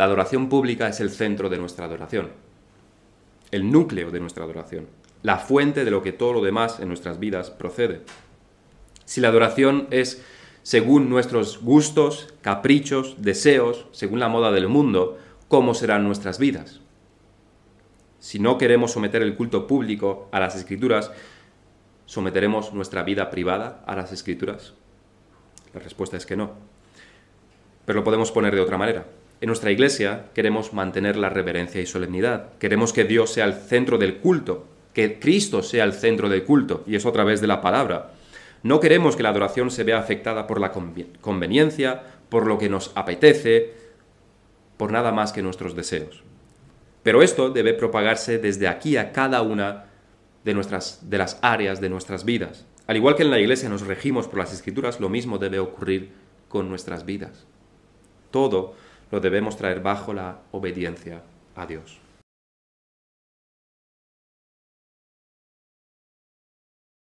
La adoración pública es el centro de nuestra adoración, el núcleo de nuestra adoración, la fuente de lo que todo lo demás en nuestras vidas procede. Si la adoración es según nuestros gustos, caprichos, deseos, según la moda del mundo, ¿cómo serán nuestras vidas? Si no queremos someter el culto público a las escrituras, ¿someteremos nuestra vida privada a las escrituras? La respuesta es que no. Pero lo podemos poner de otra manera. En nuestra iglesia queremos mantener la reverencia y solemnidad. Queremos que Dios sea el centro del culto, que Cristo sea el centro del culto, y eso a través de la palabra. No queremos que la adoración se vea afectada por la conveniencia, por lo que nos apetece, por nada más que nuestros deseos. Pero esto debe propagarse desde aquí a cada una de, nuestras, de las áreas de nuestras vidas. Al igual que en la iglesia nos regimos por las escrituras, lo mismo debe ocurrir con nuestras vidas. Todo lo debemos traer bajo la obediencia a Dios.